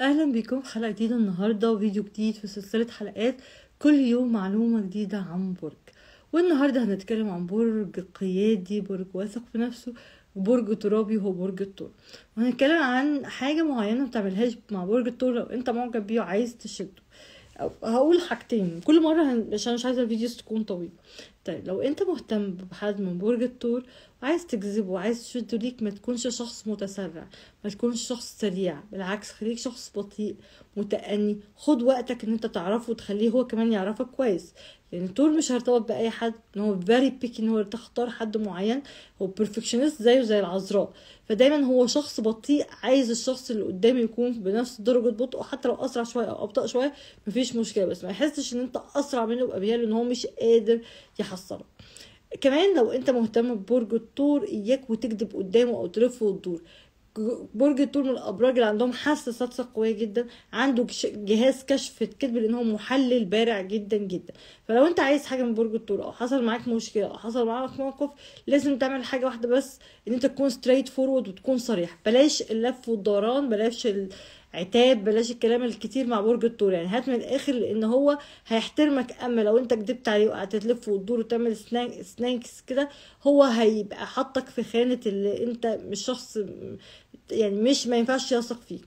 اهلا بكم في حلقه جديده النهارده وفيديو جديد في سلسله حلقات كل يوم معلومه جديده عن برج والنهارده هنتكلم عن برج قيادي برج واثق في نفسه برج ترابي هو برج الثور وهنتكلم عن حاجه معينه ما بتعملهاش مع برج الثور لو انت معجب بيه وعايز تشده هقول حاجتين كل مره عشان مش عايزه الفيديوز تكون طويله طيب لو انت مهتم بحد من برج الثور عايز تكذبه عايز تشده ليك ما تكونش شخص متسرع ما تكونش شخص سريع بالعكس خليك شخص بطيء متأني خد وقتك ان انت تعرفه وتخليه هو كمان يعرفك كويس لان يعني طول مش هيرتبط باي حد ان هو فيري بيكي ان هو تختار حد معين هو بيرفكشنست زيه زي العذراء فدايما هو شخص بطيء عايز الشخص اللي قدامه يكون بنفس درجه بطء حتى لو اسرع شويه او ابطا شويه مفيش مشكله بس ما يحسش ان انت اسرع منه يبقى ان هو مش قادر يحصلك كمان لو انت مهتم ببرج الطور اياك وتكذب قدامه او تلفه وتدور برج الطور من الابراج اللي عندهم حاسه سادسه قويه جدا عنده جهاز كشف الكذب لان هو محلل بارع جدا جدا فلو انت عايز حاجه من برج الطور او حصل معاك مشكله او حصل معاك موقف لازم تعمل حاجه واحده بس ان انت تكون ستريت فورورد وتكون صريح بلاش اللف والدوران بلاش عتاب بلاش الكلام الكتير مع برج الثور يعني هات من الاخر ان هو هيحترمك اما لو انت كدبت عليه وقعدت تلف وتدور وتعمل سنانكس كده هو هيبقى حاطك في خانه اللي انت مش شخص يعني مش ما ينفعش يثق فيك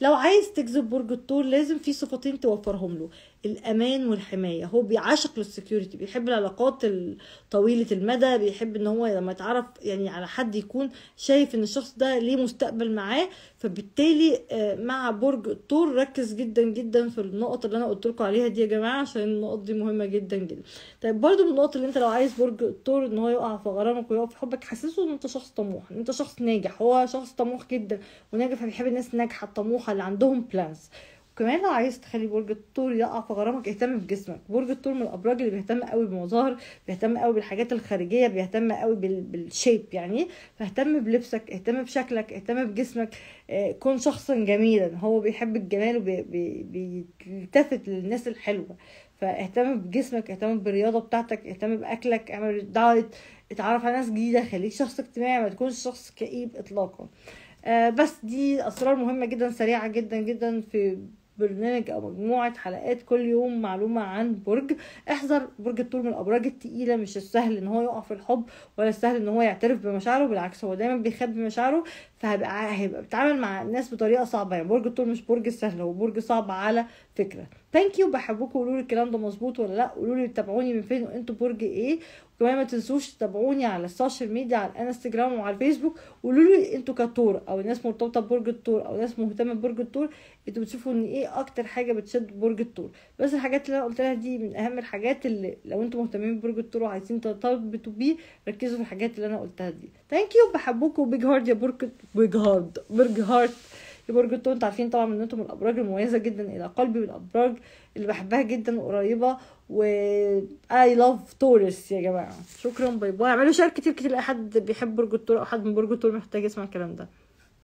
لو عايز تجذب برج الثور لازم في صفتين توفرهم له الامان والحمايه هو بيعشق للسكيورتي بيحب العلاقات طويله المدى بيحب ان هو لما يتعرف يعني على حد يكون شايف ان الشخص ده ليه مستقبل معاه فبالتالي آه، مع برج الثور ركز جدا جدا في النقط اللي انا قلت لكم عليها دي يا جماعه عشان النقط دي مهمه جدا جدا طيب برضو من النقط اللي انت لو عايز برج الثور ان هو يقع في غرامك ويقع في حبك حسسه ان انت شخص طموح ان انت شخص ناجح هو شخص طموح جدا وناجح فبيحب الناس الناجحه الطموحه اللي عندهم بلانز كمان لو عايز تخلي برج الثور يقع في غرامك اهتم بجسمك برج الثور من الابراج اللي بيهتم قوي بمظاهر بيهتم قوي بالحاجات الخارجيه بيهتم قوي بالشيب يعني فاهتم بلبسك اهتم بشكلك اهتم بجسمك آه، كن شخصا جميلا هو بيحب الجمال وبيلتفت للناس الحلوه فاهتم بجسمك اهتم بالرياضه بتاعتك اهتم باكلك اعمل دايت اتعرف على ناس جديده خليك شخص اجتماعي ما تكونش شخص كئيب اطلاقا آه بس دي اسرار مهمه جدا سريعه جدا جدا في برنامج او مجموعه حلقات كل يوم معلومه عن برج احذر برج الطول من الابراج التقيله مش السهل ان هو يقع في الحب ولا السهل ان هو يعترف بمشاعره بالعكس هو دايما بيخبي مشاعره فهبقى هيبقى بتعامل مع الناس بطريقه صعبه يعني برج الثور مش برج سهل هو برج صعب على فكره ثانك يو بحبكم قولوا لي الكلام ده مظبوط ولا لا قولوا لي تتابعوني من فين وانتوا برج ايه وكمان ما تنسوش تتابعوني على السوشيال ميديا على الانستجرام وعلى الفيسبوك قولوا لي انتوا كتور او ناس مرتبطه ببرج الثور او ناس مهتمه ببرج الثور انتوا بتشوفوا ان ايه اكتر حاجه بتشد برج الثور بس الحاجات اللي انا قلت لها دي من اهم الحاجات اللي لو انتوا مهتمين ببرج الثور وعايزين تطبقوا بيه ركزوا في الحاجات اللي انا قلتها دي ثانك يو بحبكم وبيج هارد يا برج برج هارد برج هارت برج التو انتوا عارفين طبعا ان انتم من الابراج المميزه جدا الى قلبي والابراج اللي بحبها جدا وقريبه و اي لاف تورس يا جماعه شكرا باي باي اعملوا شير كتير كتير لاي حد بيحب برج التور او حد من برج التور محتاج يسمع الكلام ده